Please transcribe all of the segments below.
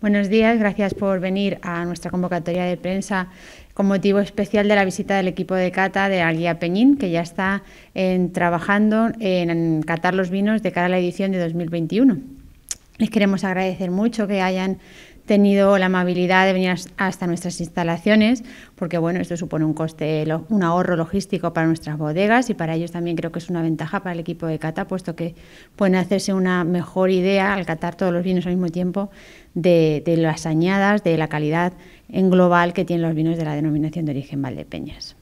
Buenos días, gracias por venir a nuestra convocatoria de prensa con motivo especial de la visita del equipo de cata de guía Peñín, que ya está eh, trabajando en, en catar los vinos de cara a la edición de 2021. Les queremos agradecer mucho que hayan tenido la amabilidad de venir hasta nuestras instalaciones, porque bueno, esto supone un coste, un ahorro logístico para nuestras bodegas y para ellos también creo que es una ventaja para el equipo de cata, puesto que pueden hacerse una mejor idea al catar todos los vinos al mismo tiempo de, las añadas, de la calidad en global que tienen los vinos de la denominación de origen Valdepeñas.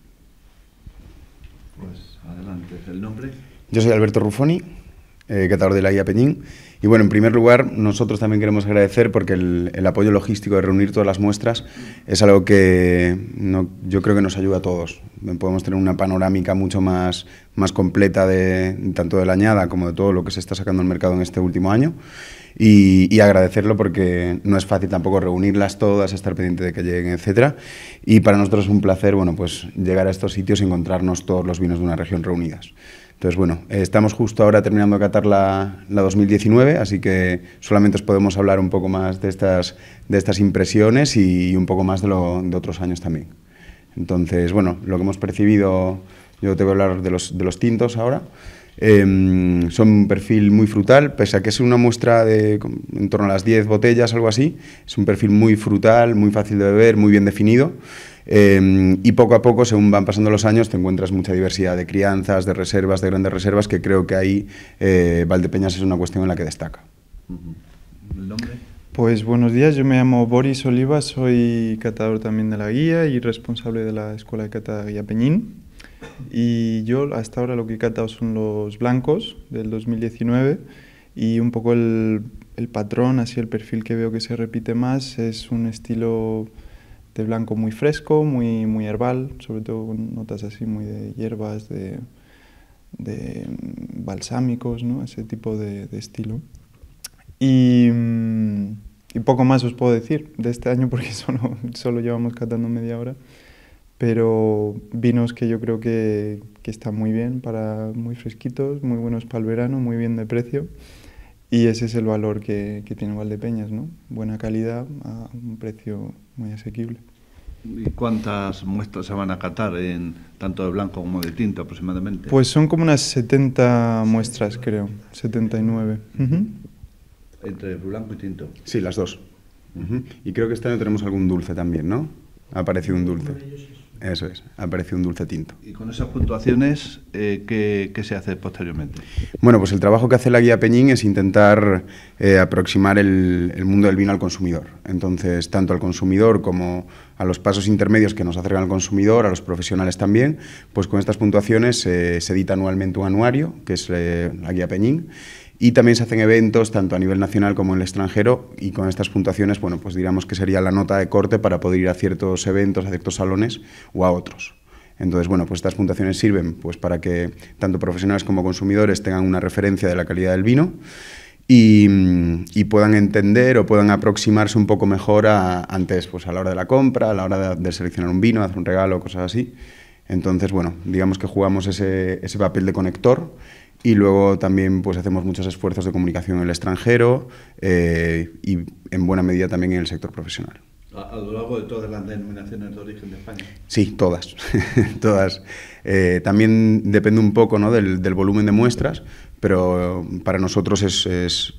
Pues adelante, ¿el nombre? Yo soy Alberto Ruffoni eh, de la guía Peñín. Y bueno, en primer lugar, nosotros también queremos agradecer porque el, apoyo logístico de reunir todas las muestras es algo que yo creo que nos ayuda a todos. Podemos tener una panorámica mucho más, más completa de tanto de la añada como de todo lo que se está sacando al mercado en este último año y, agradecerlo porque no es fácil tampoco reunirlas todas, estar pendiente de que lleguen, etcétera Y para nosotros es un placer bueno, pues, llegar a estos sitios y encontrarnos todos los vinos de una región reunidas. Entonces, bueno, eh, estamos justo ahora terminando de catar la, la, 2019, así que solamente os podemos hablar un poco más de estas, de estas impresiones y, un poco más de, otros años también. Entonces, bueno, lo que hemos percibido, yo te voy a hablar de los, de los tintos ahora. Em, son un perfil muy frutal, pese a que es una muestra de en torno a las 10 botellas, algo así. Es un perfil muy frutal, muy fácil de beber, muy bien definido. Em, y poco a poco, según van pasando los años, te encuentras mucha diversidad de crianzas, de reservas, de grandes reservas, que creo que ahí eh, Valdepeñas es una cuestión en la que destaca. ¿El Pues buenos días, yo me llamo Boris Oliva, soy catador también de la guía y responsable de la Escuela de Cata Guía Peñín. Y yo hasta ahora lo que he catado son los blancos del 2019 y un poco el, patrón, así el perfil que veo que se repite más es un estilo de blanco muy fresco, muy, muy herbal, sobre todo con notas así muy de hierbas, de, de mm, balsámicos, ¿no? ese tipo de, estilo. Mm, y, poco más os puedo decir de este año porque solo, solo llevamos catando media hora pero vinos que yo creo que, que, están muy bien, para muy fresquitos, muy buenos para el verano, muy bien de precio. Y ese es el valor que, que tiene Valdepeñas, ¿no? Buena calidad a un precio muy asequible. ¿Y cuántas muestras se van a catar, en, tanto de blanco como de tinto aproximadamente? Pues son como unas 70 muestras, creo, 79. ¿Entre blanco y tinto? Sí, las dos. Y creo que este año tenemos algún dulce también, ¿no? Ha aparecido un dulce. Eso es, aparece un dulce tinto. ¿Y con esas puntuaciones eh, ¿qué, se hace posteriormente? Bueno, pues el trabajo que hace la guía Peñín es intentar eh, aproximar el, mundo del vino al consumidor. Entonces, tanto al consumidor como a los pasos intermedios que nos acercan al consumidor, a los profesionales también, pues con estas puntuaciones eh, se edita anualmente un anuario, que es la guía Peñín, y también se hacen eventos tanto a nivel nacional como en el extranjero y con estas puntuaciones, bueno, pues diríamos que sería la nota de corte para poder ir a ciertos eventos, a ciertos salones o a otros. Entonces, bueno, pues estas puntuaciones sirven pues para que tanto profesionales como consumidores tengan una referencia de la calidad del vino y, puedan entender o puedan aproximarse un poco mejor a, antes, pues a la hora de la compra, a la hora de, seleccionar un vino, hacer un regalo, cosas así. Entonces, bueno, digamos que jugamos ese, ese papel de conector y luego también pues, hacemos muchos esfuerzos de comunicación en el extranjero eh, y en buena medida también en el sector profesional. ¿A, lo largo de todas las denominaciones de origen de España? Sí, todas. todas. Eh, también depende un poco del, volumen de muestras, pero para nosotros es,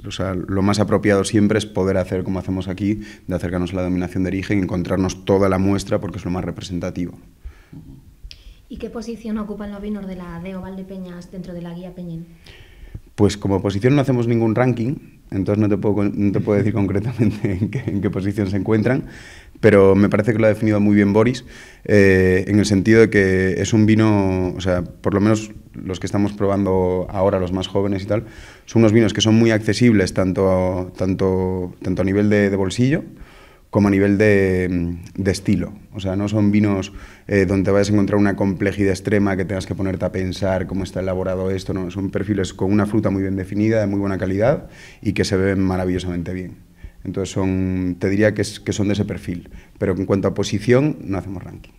lo más apropiado siempre es poder hacer como hacemos aquí, de acercarnos a la denominación de origen y encontrarnos toda la muestra porque es lo más representativo. ¿Y qué posición ocupan los vinos de la DEO Valdepeñas dentro de la guía Peñín? Pues como posición no hacemos ningún ranking, entonces no te puedo, te puedo decir concretamente en qué, posición se encuentran, pero me parece que lo ha definido muy bien Boris, eh, en el sentido de que es un vino, o sea, por lo menos los que estamos probando ahora, los más jóvenes y tal, son unos vinos que son muy accesibles tanto, tanto, tanto a nivel de bolsillo, como a nivel de, estilo. O sea, no son vinos eh, donde vayas a encontrar una complejidad extrema que tengas que ponerte a pensar cómo está elaborado esto. No, son perfiles con una fruta muy bien definida, de muy buena calidad y que se ven maravillosamente bien. Entonces, son, te diría que, es, que son de ese perfil. Pero en cuanto a posición, no hacemos ranking.